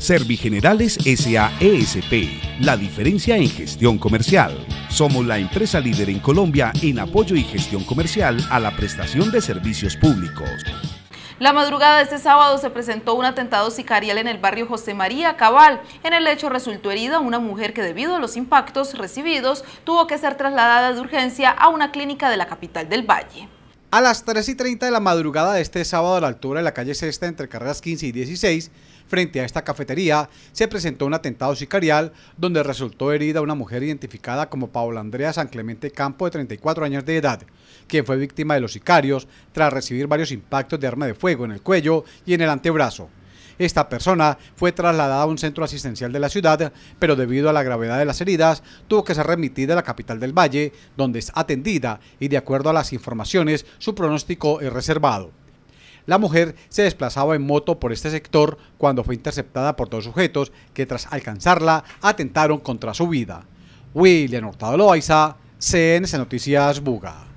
Servigenerales SAESP, la diferencia en gestión comercial. Somos la empresa líder en Colombia en apoyo y gestión comercial a la prestación de servicios públicos. La madrugada de este sábado se presentó un atentado sicarial en el barrio José María Cabal. En el hecho resultó herida una mujer que debido a los impactos recibidos tuvo que ser trasladada de urgencia a una clínica de la capital del Valle. A las 3 y 30 de la madrugada de este sábado a la altura de la calle Sexta entre carreras 15 y 16, frente a esta cafetería, se presentó un atentado sicarial donde resultó herida una mujer identificada como Paola Andrea San Clemente Campo de 34 años de edad, quien fue víctima de los sicarios tras recibir varios impactos de arma de fuego en el cuello y en el antebrazo. Esta persona fue trasladada a un centro asistencial de la ciudad, pero debido a la gravedad de las heridas, tuvo que ser remitida a la capital del Valle, donde es atendida y de acuerdo a las informaciones, su pronóstico es reservado. La mujer se desplazaba en moto por este sector cuando fue interceptada por dos sujetos que tras alcanzarla atentaron contra su vida. William Hurtado Loaiza, CNC Noticias Buga.